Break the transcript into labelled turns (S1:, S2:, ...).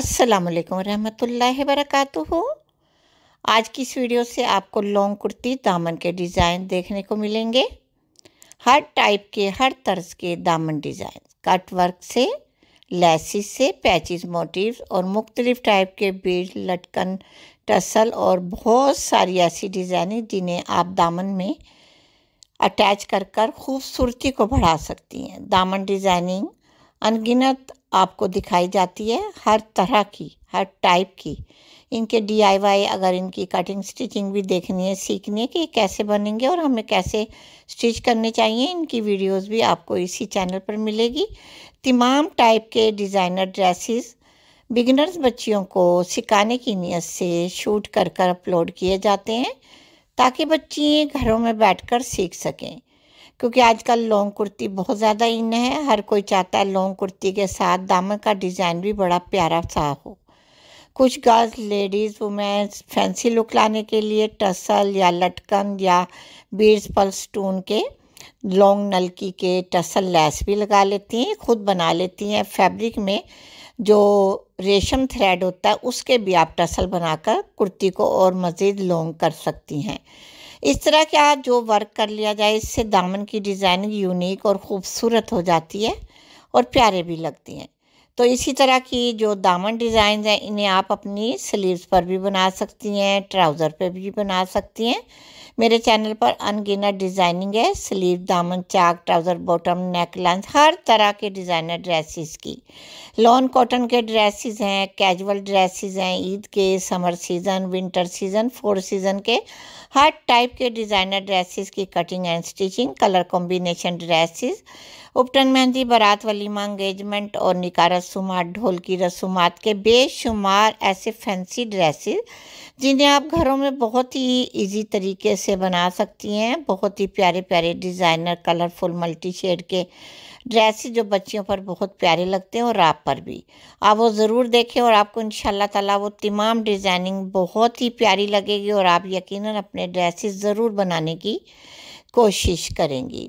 S1: वालेकुम रहमतुल्लाहि वरकatuhu आज की इस वीडियो से आपको लॉन्ग कुर्ती दामन के डिज़ाइन देखने को मिलेंगे हर टाइप के हर तर्ज के दामन डिज़ाइन कट वर्क से लेसिस से पैचिस मोटिव्स और मुख्तलिफ़ टाइप के बीज लटकन टसल और बहुत सारी ऐसी डिज़ाइनें जिन्हें आप दामन में अटैच कर कर खूबसूरती को बढ़ा सकती हैं दामन डिज़ाइनिंग अनगिनत आपको दिखाई जाती है हर तरह की हर टाइप की इनके डीआईवाई अगर इनकी कटिंग स्टिचिंग भी देखनी है सीखनी है कि कैसे बनेंगे और हमें कैसे स्टिच करने चाहिए इनकी वीडियोस भी आपको इसी चैनल पर मिलेगी तमाम टाइप के डिज़ाइनर ड्रेसेस बिगिनर्स बच्चियों को सिखाने की नीयत से शूट कर कर अपलोड किए जाते हैं ताकि बच्चियाँ घरों में बैठ सीख सकें क्योंकि आजकल लॉन्ग कुर्ती बहुत ज़्यादा इन है हर कोई चाहता है लॉन्ग कुर्ती के साथ दामन का डिज़ाइन भी बड़ा प्यारा सा हो कुछ girls ladies women fancy look लाने के लिए टसल या लटकन या बीर्स पल स्टोन के लॉन्ग नलकी के टसल लैस भी लगा लेती हैं खुद बना लेती हैं फैब्रिक में जो रेशम थ्रेड होता है उसके भी आप टसल बनाकर कुर्ती को और मज़ीद लॉन्ग कर सकती हैं इस तरह आज जो वर्क कर लिया जाए इससे दामन की डिज़ाइनिंग यूनिक और ख़ूबसूरत हो जाती है और प्यारे भी लगती हैं तो इसी तरह की जो दामन डिज़ाइन हैं इन्हें आप अपनी स्लीव्स पर भी बना सकती हैं ट्राउज़र पर भी बना सकती हैं मेरे चैनल पर अनगिनत डिज़ाइनिंग है स्लीव दामन चाक ट्राउज़र बॉटम नेक लेंथ हर तरह के डिज़ाइनर ड्रेसेस की लॉन कॉटन के ड्रेसेस हैं कैजुअल ड्रेसेस हैं ईद के summer season winter season four season के हर टाइप के डिज़ाइनर ड्रेसेस की cutting and stitching colour combination dresses उपटन मेहंदी बारात वलीमा एंगेजमेंट और निकारस रसूमा ढोल की रसूमात के बेशुमार ऐसे फैंसी ड्रेसेस जिन्हें आप घरों में बहुत ही इजी तरीके से बना सकती हैं बहुत ही प्यारे प्यारे डिज़ाइनर कलरफुल मल्टी शेड के ड्रेस जो बच्चियों पर बहुत प्यारे लगते हैं और आप पर भी आप वो ज़रूर देखें और आपको इन ताला वो तमाम डिज़ाइनिंग बहुत ही प्यारी लगेगी और आप यकीनन अपने ड्रेसेस ज़रूर बनाने की कोशिश करेंगी